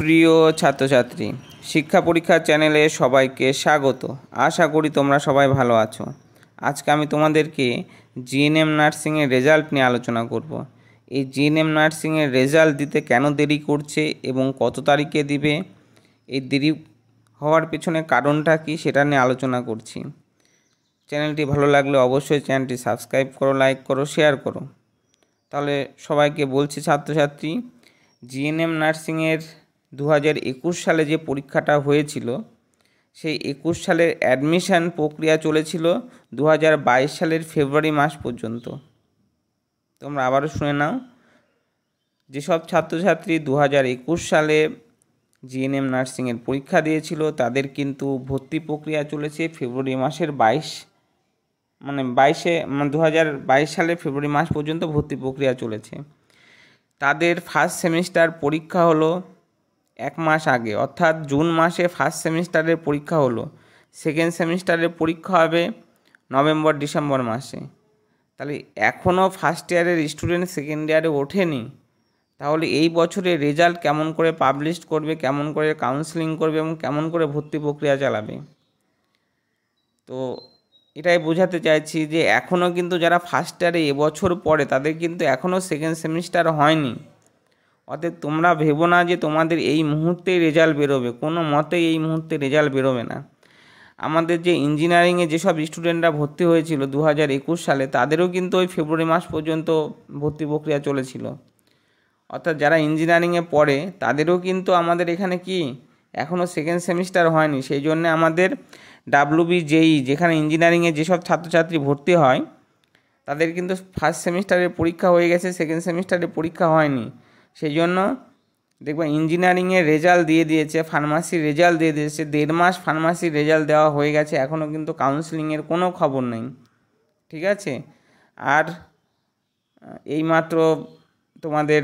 প্রিয় ছাত্রছাত্রী শিক্ষা পরীক্ষা চ্যানেলে সবাইকে স্বাগত আশা করি তোমরা সবাই ভালো আছো আজকে আমি তোমাদেরকে জিএনএম নার্সিংয়ের রেজাল্ট নিয়ে আলোচনা করব। এই জিএনএম নার্সিংয়ের রেজাল্ট দিতে কেন দেরি করছে এবং কত তারিখে দিবে এই দেরি হওয়ার পেছনে কারণটা কি সেটা নিয়ে আলোচনা করছি চ্যানেলটি ভালো লাগলে অবশ্যই চ্যানেলটি সাবস্ক্রাইব করো লাইক করো শেয়ার করো তাহলে সবাইকে বলছি ছাত্রছাত্রী জিএনএম নার্সিংয়ের দু সালে যে পরীক্ষাটা হয়েছিল সেই একুশ সালের অ্যাডমিশান প্রক্রিয়া চলেছিল দু সালের ফেব্রুয়ারি মাস পর্যন্ত তোমরা আবারও শুনে নাও যেসব ছাত্রছাত্রী দু হাজার একুশ সালে জিএনএম নার্সিংয়ের পরীক্ষা দিয়েছিল তাদের কিন্তু ভর্তি প্রক্রিয়া চলেছে ফেব্রুয়ারি মাসের বাইশ মানে বাইশে মানে দু হাজার সালে ফেব্রুয়ারি মাস পর্যন্ত ভর্তি প্রক্রিয়া চলেছে তাদের ফার্স্ট সেমিস্টার পরীক্ষা হলো এক মাস আগে অর্থাৎ জুন মাসে ফার্স্ট সেমিস্টারের পরীক্ষা হলো সেকেন্ড সেমিস্টারের পরীক্ষা হবে নভেম্বর ডিসেম্বর মাসে তাহলে এখনও ফার্স্ট ইয়ারের স্টুডেন্ট সেকেন্ড ইয়ারে ওঠেনি তাহলে এই বছরে রেজাল্ট কেমন করে পাবলিশ করবে কেমন করে কাউন্সেলিং করবে এবং কেমন করে ভর্তি প্রক্রিয়া চালাবে তো এটাই বোঝাতে চাইছি যে এখনও কিন্তু যারা ফার্স্ট ইয়ারে এবছর পড়ে তাদের কিন্তু এখনও সেকেন্ড সেমিস্টার হয়নি অতএব তোমরা ভেবো না যে তোমাদের এই মুহূর্তেই রেজাল্ট বেরোবে কোনো মতেই এই মুহূর্তে রেজাল্ট বেরোবে না আমাদের যে ইঞ্জিনিয়ারিংয়ে যেসব স্টুডেন্টরা ভর্তি হয়েছিল দু হাজার একুশ সালে তাদেরও কিন্তু ওই ফেব্রুয়ারি মাস পর্যন্ত ভর্তি প্রক্রিয়া চলেছিল অর্থাৎ যারা ইঞ্জিনিয়ারিংয়ে পড়ে তাদেরও কিন্তু আমাদের এখানে কি এখনও সেকেন্ড সেমিস্টার হয়নি সেই জন্য আমাদের ডাব্লুবি জেই e, যেখানে ইঞ্জিনিয়ারিংয়ে যেসব ছাত্রছাত্রী ভর্তি হয় তাদের কিন্তু ফার্স্ট সেমিস্টারের পরীক্ষা হয়ে গেছে সেকেন্ড সেমিস্টারের পরীক্ষা হয়নি সেই জন্য দেখবেন ইঞ্জিনিয়ারিংয়ের রেজাল্ট দিয়ে দিয়েছে ফার্মাসির রেজাল্ট দিয়ে দিয়েছে দেড় মাস ফার্মাসির রেজাল্ট দেওয়া হয়ে গেছে এখনও কিন্তু কাউন্সিলিংয়ের কোনো খবর নেই ঠিক আছে আর এইমাত্র তোমাদের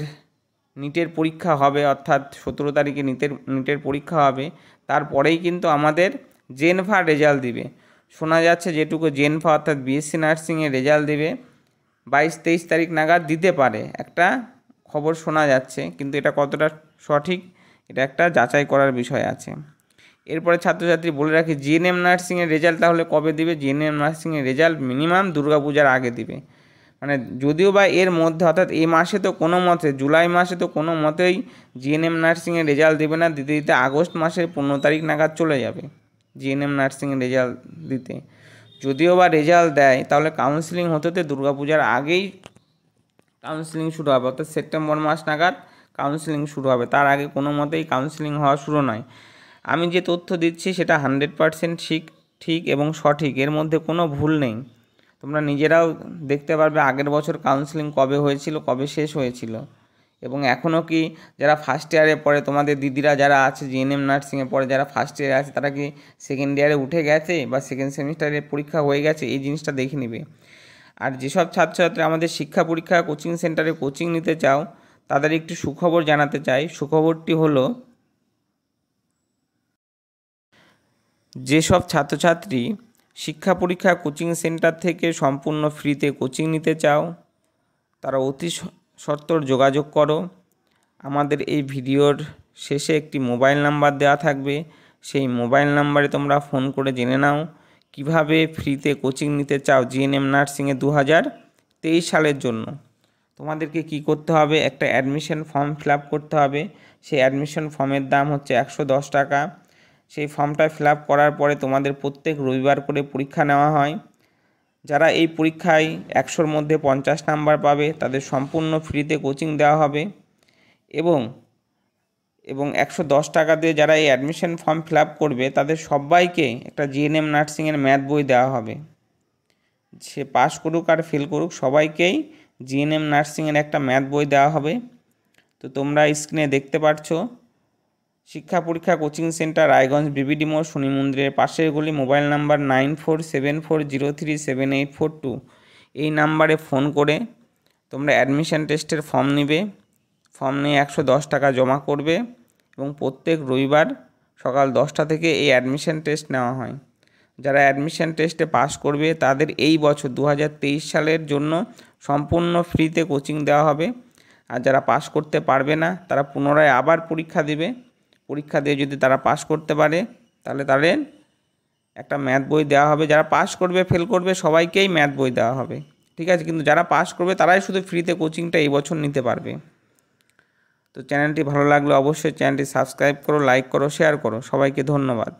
নিটের পরীক্ষা হবে অর্থাৎ সতেরো তারিখে নিটের নিটের পরীক্ষা হবে তারপরেই কিন্তু আমাদের জেনফা রেজাল্ট দিবে শোনা যাচ্ছে যেটুকু জেনফা অর্থাৎ বিএসসি নার্সিংয়ের রেজাল্ট দিবে বাইশ তেইশ তারিখ নাগাদ দিতে পারে একটা খবর শোনা যাচ্ছে কিন্তু এটা কতটা সঠিক এটা একটা যাচাই করার বিষয় আছে এরপরে ছাত্রছাত্রী বলে রাখি জিএনএম নার্সিংয়ের রেজাল্ট তাহলে কবে দিবে জিএনএম নার্সিংয়ের রেজাল্ট মিনিমাম দুর্গাপূজার আগে দিবে মানে যদিও বা এর মধ্যে অর্থাৎ এই মাসে তো কোনো মতে জুলাই মাসে তো কোনো মতেই জিএনএম নার্সিংয়ের রেজাল্ট দেবে না দিতে দিতে আগস্ট মাসের পনেরো তারিখ নাগাদ চলে যাবে জিএনএম নার্সিংয়ের রেজাল্ট দিতে যদিও বা রেজাল্ট দেয় তাহলে কাউন্সিলিং হতে দুর্গাপূজার আগেই কাউন্সিলিং শুরু হবে অর্থাৎ সেপ্টেম্বর মাস নাগাদ কাউন্সিলিং শুরু হবে তার আগে কোনো মতেই কাউন্সিলিং হওয়া শুরু নয় আমি যে তথ্য দিচ্ছি সেটা হানড্রেড পারসেন্ট ঠিক ঠিক এবং সঠিক এর মধ্যে কোনো ভুল নেই তোমরা নিজেরাও দেখতে পারবে আগের বছর কাউন্সিলিং কবে হয়েছিল কবে শেষ হয়েছিল এবং এখনও কি যারা ফার্স্ট ইয়ারে পড়ে তোমাদের দিদিরা যারা আছে জিএনএম নার্সিংয়ে পড়ে যারা ফার্স্ট ইয়ারে আছে তারা কি সেকেন্ড ইয়ারে উঠে গেছে বা সেকেন্ড সেমিস্টারে পরীক্ষা হয়ে গেছে এই জিনিসটা দেখে নিবে আর যেসব ছাত্রছাত্রী আমাদের শিক্ষা পরীক্ষা কোচিং সেন্টারে কোচিং নিতে চাও তাদের একটি সুখবর জানাতে চাই সুখবরটি হলো যেসব ছাত্রছাত্রী শিক্ষা পরীক্ষা কোচিং সেন্টার থেকে সম্পূর্ণ ফ্রিতে কোচিং নিতে চাও তারা অতি সত্বর যোগাযোগ করো আমাদের এই ভিডিওর শেষে একটি মোবাইল নাম্বার দেওয়া থাকবে সেই মোবাইল নাম্বারে তোমরা ফোন করে জেনে নাও কিভাবে ফ্রিতে কোচিং নিতে চাও জিএনএম নার্সিংয়ে দু হাজার তেইশ সালের জন্য তোমাদেরকে কি করতে হবে একটা অ্যাডমিশন ফর্ম ফিল করতে হবে সেই অ্যাডমিশন ফর্মের দাম হচ্ছে একশো দশ টাকা সেই ফর্মটা ফিল করার পরে তোমাদের প্রত্যেক রবিবার করে পরীক্ষা নেওয়া হয় যারা এই পরীক্ষায় একশোর মধ্যে পঞ্চাশ নাম্বার পাবে তাদের সম্পূর্ণ ফ্রিতে কোচিং দেওয়া হবে এবং এবং একশো দশ টাকা দিয়ে যারা এই অ্যাডমিশন ফর্ম ফিল আপ করবে তাদের সবাইকে একটা জিএনএম নার্সিংয়ের ম্যাথ বই দেওয়া হবে সে পাস করুক আর ফেল করুক সবাইকেই জিএনএম নার্সিংয়ের একটা ম্যাথ বই দেওয়া হবে তো তোমরা স্ক্রিনে দেখতে পাচ্ছ শিক্ষা পরীক্ষা কোচিং সেন্টার রায়গঞ্জ বিবিডি মোড় শনি মন্দিরের পাশের গলি mobile number nine four seven four zero three seven eight four two এই নাম্বারে ফোন করে তোমরা অ্যাডমিশন টেস্টের ফর্ম নিবে ফর্ম নিয়ে একশো দশ টাকা জমা করবে এবং প্রত্যেক রবিবার সকাল দশটা থেকে এই অ্যাডমিশন টেস্ট নেওয়া হয় যারা অ্যাডমিশন টেস্টে পাশ করবে তাদের এই বছর দু সালের জন্য সম্পূর্ণ ফ্রিতে কোচিং দেওয়া হবে আর যারা পাশ করতে পারবে না তারা পুনরায় আবার পরীক্ষা দেবে পরীক্ষা দিয়ে যদি তারা পাশ করতে পারে তাহলে তাদের একটা ম্যাথ বই দেওয়া হবে যারা পাশ করবে ফেল করবে সবাইকেই ম্যাথ বই দেওয়া হবে ঠিক আছে কিন্তু যারা পাশ করবে তারাই শুধু ফ্রিতে কোচিংটা এই বছর নিতে পারবে তো চ্যানেলটি ভালো লাগলে অবশ্যই চ্যানেলটি সাবস্ক্রাইব করো লাইক করো শেয়ার করো সবাইকে ধন্যবাদ